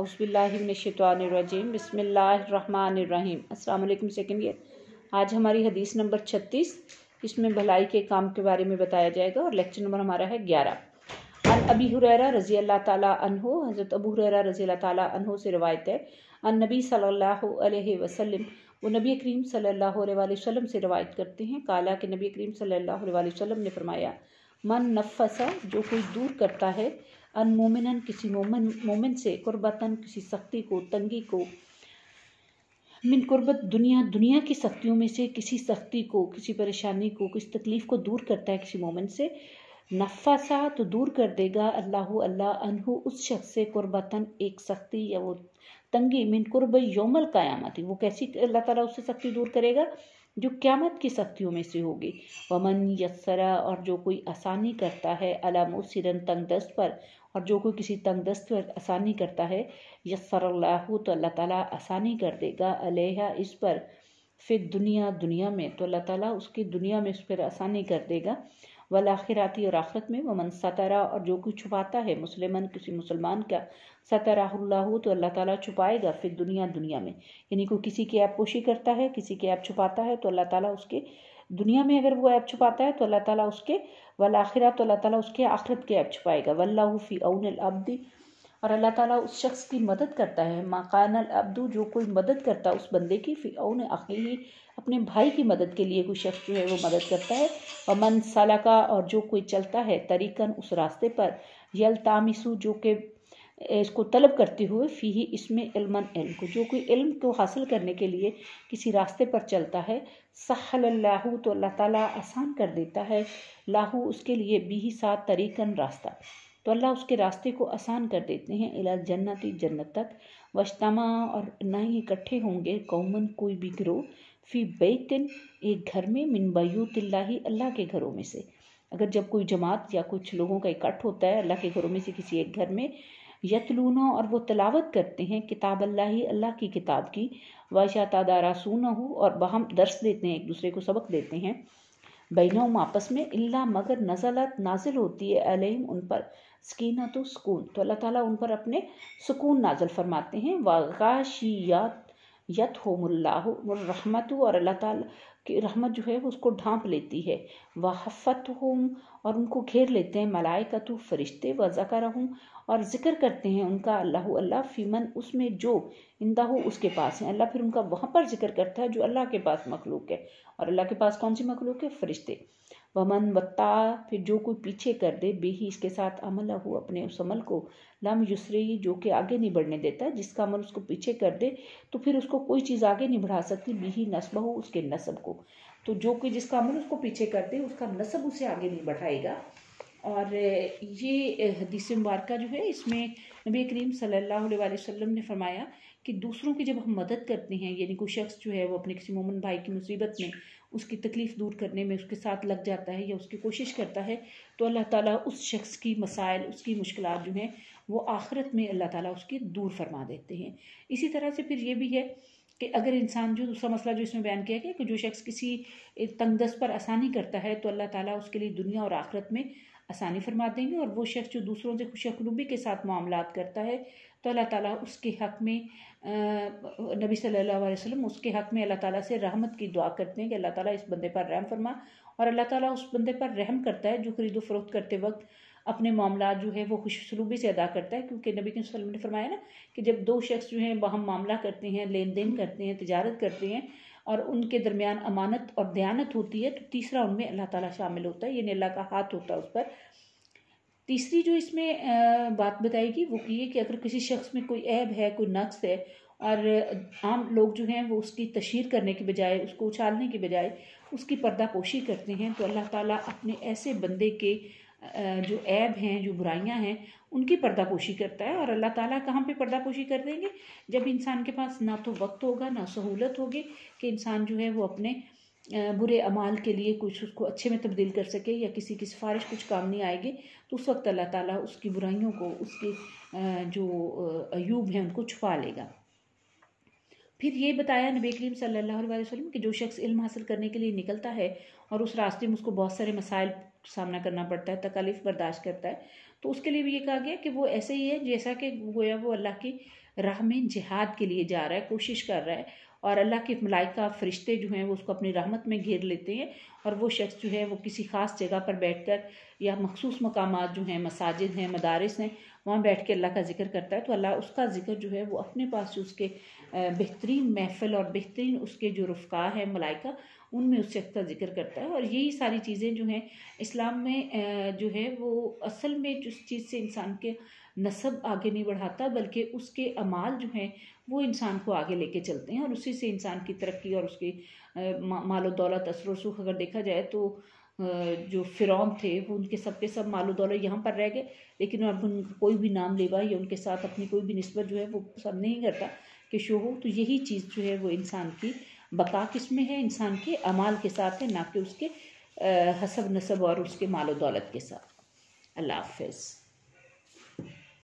अउसबिल्लाशतवानरजीम बसमीम अल्लाम second year आज हमारी हदीस नंबर छत्तीस इसमें भलाई के काम के बारे में बताया जाएगा और लेक्चर नंबर हमारा है ग्यारह अन अबी हुरैरा रज़ी अल्लाह ताला अनहो हज़रत अबू हुरैरा रज़ी अल्लाह ताला अनहो से रवायत है अन नबी सल्लल्लाहु अलैहि वसल्लम वो नबी करीम सल्लल्लाहु अलैहि वसल्लम से रवायत करते हैं काला के नबी करीम सल्लल्लाहु अलैहि वसल्लम ने फरमाया मन नफसा जो कोई दूर करता है अनमोमिन किसी मोमन मोमिन से कुर्बतन किसी सख्ती को तंगी को मिन कुर्बत दुनिया दुनिया की सख्तियों में से किसी सख्ती को किसी परेशानी को किसी तकलीफ़ को दूर करता है किसी मोमिन से नफ़ा सा तो दूर कर देगा अल्लाह अल्लाह अनहु उस शख्स से कुर्बतन एक सख्ती या वो तंगी मिन कुर्ब योमल कायामत वो कैसी अल्लाह ताला उससे सख्ती दूर करेगा जो क्यामत की सख्तियों में से होगी वमन यसरा और जो कोई आसानी करता है अला मुसिरन तंग दस्त पर और जो कोई किसी तंग दस्त पर आसानी करता है यस्सरल्लाह तो अल्लाह ताला आसानी कर देगा अलैहा इस पर फिर दुनिया दुनिया में तो अल्लाह ताला उसकी दुनिया में उस पर आसानी कर देगा वल आखिराती और आखिरत में वमन सतरा और जो कुछ छुपाता है मुसलमान किसी मुसलमान का हो तो अल्लाह ताला छुपाएगा फिर दुनिया दुनिया में यानी को किसी की ऐप पोशी करता है किसी की ऐप छुपाता है तो अल्लाह ताला उसके दुनिया में अगर वो ऐप छुपाता है तो अल्लाह ताला उसके वल आखिरा तो अल्लाह ताला उसके आखिरत के ऐप छुपाएगा वल्लाफ़ी फ़ी अउन अब्दी और अल्लाह ताला उस शख्स की मदद करता है माकान अब्दू जो कोई मदद करता है उस बंदे की ओन अखी अपने भाई की मदद के लिए कोई शख्स जो है वो मदद करता है और मन सलाका और जो कोई चलता है तरीकन उस रास्ते पर यल तामिसू जो के इसको तलब करते हुए फ़ी ही इसमें इल्मन इल्म को जो कोई इल्म को हासिल करने के लिए किसी रास्ते पर चलता है सहल्लाहू तो अल्लाह ताला आसान कर देता है लाहू उसके लिए भी ही साथ तरीकन रास्ता तो अल्लाह उसके रास्ते को आसान कर देते हैं इला जन्नत जन्नत तक वशतमा और ना ही इकट्ठे होंगे कौमन कोई भी ग्रोह फी बेतिन एक घर में मिन ही अल्लाह के घरों में से अगर जब कोई जमात या कुछ लोगों का इकट्ठ होता है अल्लाह के घरों में से किसी एक घर में यतलूना और वो तलावत करते हैं किताब अल्लाह ही अल्लाह की किताब की ना हो और बहम दर्स देते हैं एक दूसरे को सबक देते हैं बहनों आपस में इल्ला मगर नज़लत नाजिल होती है अलहम उन पर सकीना तो सुकून तो अल्लाह ताला उन पर अपने सुकून नाजिल फरमाते हैं वागाशियात यत होमल्लाहमत और अल्लाह ताला की रहमत जो है उसको ढांप लेती है वहफ़त हूँ और उनको घेर लेते हैं मलाइकतु फरिश्ते व जकर और ज़िक्र करते हैं उनका अल्लाह अल्लाह फ़ीमन उसमें जो इंदा हो उसके पास है अल्लाह फिर उनका वहाँ पर जिक्र करता है जो अल्लाह के पास मखलूक है और अल्लाह के पास कौन सी मखलूक है फरिश्ते वमन वत्ता फिर जो कोई पीछे कर दे बेही इसके साथ अमल हो अपने उस अमल को लम युसरी जो कि आगे नहीं बढ़ने देता जिसका अमल उसको पीछे कर दे तो फिर उसको कोई चीज़ आगे नहीं बढ़ा सकती बेही नस्ब हो उसके नस्ब को तो जो कोई जिसका अमल उसको पीछे कर दे उसका नस्ब उसे आगे नहीं बढ़ाएगा और ये हदीस मुबारक जो है इसमें नबी करीम सल्लल्लाहु अलैहि वसल्लम ने फरमाया कि दूसरों की जब हम मदद करते हैं यानी कोई शख्स जो है वो अपने किसी मोमन भाई की मुसीबत में उसकी तकलीफ़ दूर करने में उसके साथ लग जाता है या उसकी कोशिश करता है तो अल्लाह ताला उस शख्स की मसाइल उसकी मुश्किल जो हैं वो आखरत में अल्लाह ताला उसकी दूर फरमा देते हैं इसी तरह से फिर ये भी है कि अगर इंसान जो दूसरा मसला जो इसमें बयान किया गया कि जो शख्स किसी तंगदस पर आसानी करता है तो अल्लाह ताली उसके लिए दुनिया और आखरत में आसानी फरमा देंगे और वो शख्स जो दूसरों से खुश खुशखरूबी के साथ मामला करता है तो अल्लाह ताला उसके हक में नबी सल्लल्लाहु अलैहि वसल्लम उसके हक में अल्लाह ताला से रहमत की दुआ करते हैं कि अल्लाह ताला इस बंदे पर रहम फरमा और अल्लाह ताला उस बंदे पर रहम करता है जो खरीदो फरोख्त करते वक्त अपने मामला जो है वो खुशसलूबी से अदा करता है क्योंकि नबी के वसल्लम ने फरमाया ना कि जब दो शख्स जो हैं हम मामला करते हैं लेन देन करते हैं तजारत करते हैं और उनके दरमियान अमानत और दयानत होती है तो तीसरा उनमें अल्लाह ताला शामिल होता है यानी अल्लाह का हाथ होता है उस पर तीसरी जो इसमें बात बताएगी वो ये कि अगर किसी शख्स में कोई ऐब है कोई नक्स है और आम लोग जो हैं वो उसकी तशहर करने के बजाय उसको उछालने के बजाय उसकी पर्दापोशी करते हैं तो अल्लाह ताला अपने ऐसे बंदे के जो ऐब हैं जो बुराइयां हैं उनकी पर्दापोशी करता है और अल्लाह ताला कहाँ पे पर्दापोशी कर देंगे जब इंसान के पास ना तो वक्त होगा ना सहूलत होगी कि इंसान जो है वो अपने बुरे अमाल के लिए कुछ उसको अच्छे में तब्दील कर सके या किसी की सिफारिश कुछ काम नहीं आएगी तो उस वक्त अल्लाह ताला उसकी बुराइयों को उसके जो अयूब हैं उनको छुपा लेगा फिर ये बताया नबी करीम सल्लल्लाहु अलैहि वसल्लम कि जो शख्स इल्म हासिल करने के लिए निकलता है और उस रास्ते में उसको बहुत सारे मसाइल सामना करना पड़ता है तकालीफ बर्दाश्त करता है तो उसके लिए भी ये कहा गया कि वो ऐसे ही है जैसा कि गोया वो अल्लाह की राह में जिहाद के लिए जा रहा है कोशिश कर रहा है और अल्लाह के मलाइका फरिश्ते जो हैं वो उसको अपनी रहमत में घेर लेते हैं और वो शख्स जो है वो किसी ख़ास जगह पर बैठ कर या मखसूस मकाम जो हैं मसाजिद हैं मदारस हैं वहाँ बैठ के अल्लाह का जिक्र करता है तो अल्लाह उसका जिक्र जो है वो अपने पास उसके बेहतरीन महफिल और बेहतरीन उसके जो रुफ़ा है मलाइका उनमें उससे का अच्छा जिक्र करता है और यही सारी चीज़ें जो हैं इस्लाम में जो है वो असल में जिस चीज़ से इंसान के नसब आगे नहीं बढ़ाता बल्कि उसके अमाल जो हैं वो इंसान को आगे लेके चलते हैं और उसी से इंसान की तरक्की और उसकी मालो दौलत असर वसूख अगर देखा जाए तो जो फिरौन थे वो उनके सब के सब मालो दौलत यहाँ पर रह गए लेकिन अब उनका कोई भी नाम लेवा या उनके साथ अपनी कोई भी नस्बत जो है वो पसंद नहीं करता कि शो हो तो यही चीज़ जो है वो इंसान की बका किस में है इंसान के अमाल के साथ है ना कि उसके हसब नसब और उसके मालो दौलत के साथ अल्लाह हाफ